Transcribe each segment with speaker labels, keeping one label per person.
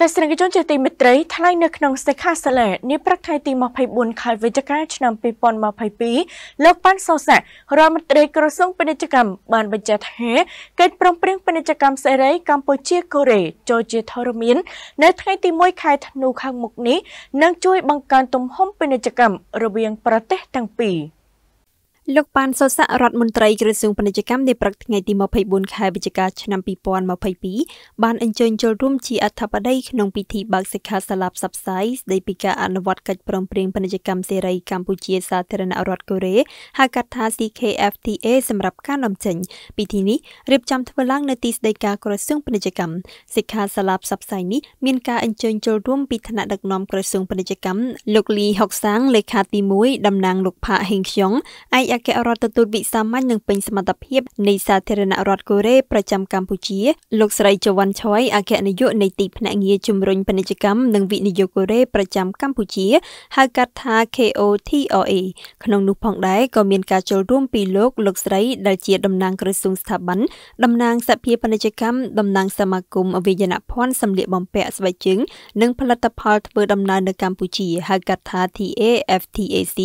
Speaker 1: ទស្សនិកជនជាទីមេត្រីថ្លែងនៅក្នុងសិក្ខាសាលានាព្រឹកថ្ងៃទី24ខែវិច្ឆិកាឆ្នាំ2022លោកប៉ាន់សូសារដ្ឋមន្ត្រីក្រសួងពាណិជ្ជកម្មបានបញ្ជាក់ថាកិច្ចព្រមព្រៀងពាណិជ្ជកម្មសេរីកម្ពុជាកូរ៉េចូលជាធរមាននៅថ្ងៃទី1ខែធ្នូខាងមុខនេះនឹងជួយ បង្កើនទំហំពាណិជ្ជកម្មរវាង ប្រទេសទាំងពីរ។លោកបានសរស័ក្តិរដ្ឋមន្ត្រីក្រសួងពាណិជ្ជកម្មនាព្រឹកថ្ងៃទី24ខែវិច្ឆិកាឆ្នាំ2022បានអញ្ជើញចូលរួមជាអធិបតីក្នុងពិធីបើកសិក្ខាសាលាផ្សព្វផ្សាយស្តីពីការអនុវត្តកិច្ចព្រមព្រៀងពាណិជ្ជកម្មសេរីកម្ពុជាសាធារណរដ្ឋកូរ៉េហៅកាត់ថា CKFTA សម្រាប់ការនាំចេញពិធីនេះរៀបចំធ្វើឡើងនៅទីស្តីការក្រសួងពាណិជ្ជកម្មសិក្ខាសាលាផ្សព្វផ្សាយនេះមានការអញ្ជើញចូលរួមពីថ្នាក់ដឹកនាំក្រសួងពាណិជ្ជកម្មលោកលីហុកសាងលេខាទី1តំណាងលោកផាហេងខ្យងឯកអគ្គរដ្ឋទូតវិសាមញ្ញនិងពេញសមត្ថភាពនៃសាធារណរដ្ឋកូរ៉េប្រចាំកម្ពុជាលោកស្រីចវ័នឆយអគ្គនាយកនៃទីភ្នាក់ងារជំរុញពាណិជ្ជកម្មនិងវិនិយោគកូរ៉េប្រចាំកម្ពុជាហៅកាត់ថា KOTRA ក្នុងនោះផងដែរក៏មានការចូលរួមពីលោក លោកស្រីដែលជាតំណាងក្រសួងស្ថាប័នតំណាងសភាពាណិជ្ជកម្មតំណាងសមាគមវិញ្ញាណភ័ណ្ឌសម្លៀកបំពាក់ស្បែកជើងនិងផលិតផលធ្វើដំណើរនៅកម្ពុជាហៅកាត់ថា TAFTAC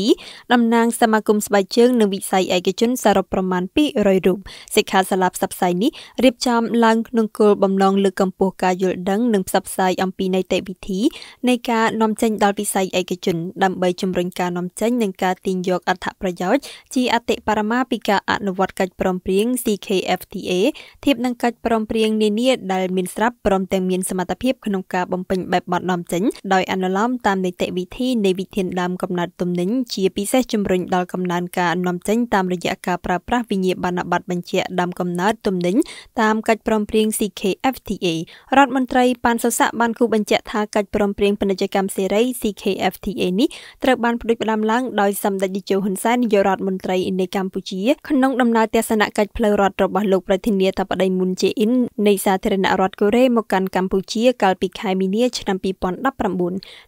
Speaker 1: តំណាងសមាគមស្បែកជើងនិងវិស័យឯកជនសរុបប្រមាណ200រូបសិក្ខាសាលាផ្សព្វផ្សាយនេះរៀបចំឡើងក្នុងគោលបំណងលើកកម្ពស់ការយល់ដឹងនិងផ្សព្វផ្សាយអំពីនីតិវិធីនៃការនាំចេញ ដល់វិស័យឯកជន ដើម្បីជំរុញការនាំចេញនិងការទាញយកអត្ថប្រយោជន៍ជាអតិបរមា ពីការអនុវត្តកិច្ចព្រមព្រៀង CKFTA ធៀបនឹងកិច្ចព្រមព្រៀងនានា ដែលមានស្រាប់ព្រមទាំងមានសមត្ថភាពក្នុងការបំពេញបែបបទនាំចេញ ដោយអនុលោមតាមនីតិវិធីនៃវិធានដើមកំណត់ទំនិញជាពិសេសជំរុញដល់កំណើនការនាំនាំចេញតាមរយៈការប្រើប្រាស់វិញ្ញាបនបត្របញ្ជាក់ដើមកំណើតទំនិញតាមកិច្ចព្រមព្រៀង CKFTA រដ្ឋមន្ត្រីប៉ាន់សុសាក់បានគូបញ្ជាក់ថាកិច្ចព្រមព្រៀងពាណិជ្ជកម្មសេរី CKFTA នេះត្រូវបានផ្ដួចផ្ដើមឡើងដោយសម្ដេចតេជោហ៊ុនសែននាយករដ្ឋមន្ត្រីនៃកម្ពុជាក្នុងដំណើរទស្សនកិច្ចផ្លូវរដ្ឋរបស់លោកប្រធានាធិបតីមុនជេអ៊ីននៃសាធារណរដ្ឋកូរ៉េមកកាន់កម្ពុជា កាលពីខែមីនាឆ្នាំ2019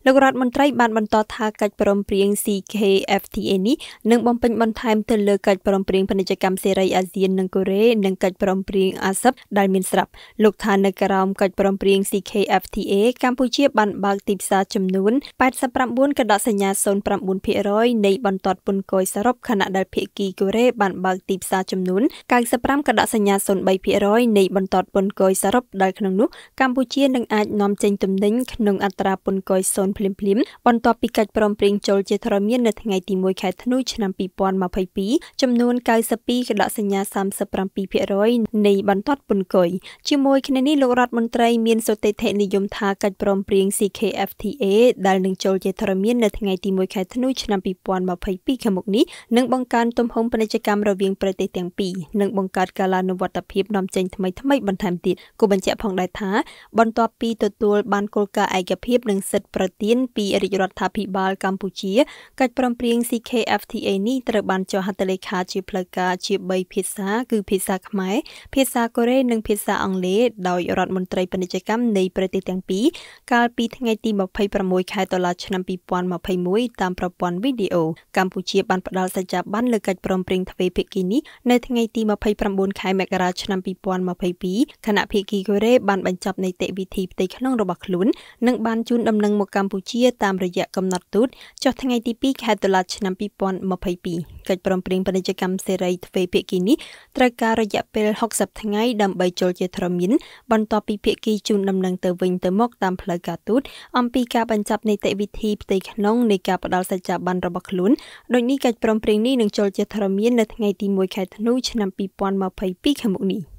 Speaker 1: លោករដ្ឋមន្ត្រីបានបន្តថាកិច្ចព្រមព្រៀង CKFTA នេះនឹងបំពេញបន្ថែមមទៅលើកិច្ចព្រមព្រៀងពាណិជ្ជកម្មសេរីអាស៊ាននិងកូរ៉េនិងកិច្ចព្រមព្រៀងអាស៊ានដែលមានស្រាប់លោកថានៅក្រោមកិច្ចព្រមព្រៀង CKFTA កម្ពុជា បានបើកទីផ្សារចំនួន89កដកសញ្ញា09%នៃបន្ទាត់ពន្ធគយសរុបខណៈដែលភាគីកូរ៉េបានបើកទីផ្សារចំនួន95កដកសញ្ញា03%នៃបន្ទាត់ពន្ធគយសរុបដែលក្នុងនោះ កម្ពុជានឹងអាចនាំចេញទំនិញក្នុងអត្រាពន្ធគយ0ភ្លាមៗបន្ទាប់ពីកិច្ចព្រមព្រៀងចូលជាធរមាននៅថ្ងៃទី1ខែធ្នូឆ្នាំ2020 2022ចំនួន92កដកសញ្ញា37%នៃបន្ទាត់ពន្ធគុយជាមួយគ្នានេះលោករដ្ឋមន្ត្រីមានសុតិធិនិយមថាកិច្ចព្រមព្រៀង CKFTA ដែលនឹងចូលជាធរមាននៅថ្ងៃទី1ខែធ្នូឆ្នាំ2022ខាងមុខនេះនឹងបង្កើនទំហំពាណិជ្ជកម្មរវាងប្រទេសទាំងពីរនិងបង្កើតកាលានុវត្តភាពនាំចេញថ្មីថ្មីបន្ថែមទៀតគូបញ្ជាក់ផងដែរថាបន្ទាប់ពីទទួលបានគោលការណ៍ឯកភាពនិងសិទ្ធិប្រទានពីរាជរដ្ឋាភិបាលកម្ពុជាកិច្ចព្រមព្រៀង CKFTA នេះត្រូវបានចុះហត្ថលេខាជាផ្លូវការជា3ភាសាគឺភាសាខ្មែរភាសាកូរ៉េនិងភាសាអង់គ្លេសដោយរដ្ឋមន្ត្រីពាណិជ្ជកម្មនៃប្រទេសទាំងពីរកាលពីថ្ងៃទី26ខែតុលាឆ្នាំ2021តាមប្រព័ន្ធវីដេអូកម្ពុជាបានផ្ដល់សច្ចាប័នលើកិច្ចព្រមព្រៀងទ្វេភាគីនេះនៅថ្ងៃទី29ខែមករាឆ្នាំ2022គណៈភាគីកូរ៉េបានបញ្ចប់នីតិវិធីផ្ទៃក្នុងរបស់ខ្លួន និងបានជូនដំណឹងមកកម្ពុជាតាមរយៈកំណត់ទូតចុះថ្ងៃទី2ខែតុលាឆ្នាំ2022កិច្ចព្រមព្រៀងពាណិជ្ជកម្មសេរីទ្វេភាគីនេះត្រូវការរយៈពេល60ថ្ងៃដើម្បីចូលជាធរមាន បន្ទាប់ពីភាគីជូនដំណឹងទៅវិញទៅមកតាមផ្លូវការទូតអំពីការបញ្ចប់នីតិវិធីផ្ទៃក្នុងនៃការផ្ដល់សច្ចាប័នរបស់ខ្លួនដូចនេះកិច្ចព្រមព្រៀងនេះនឹងចូលជាធរមាននៅថ្ងៃទី1ខែធ្នូ ឆ្នាំ2022ខាងមុខនេះ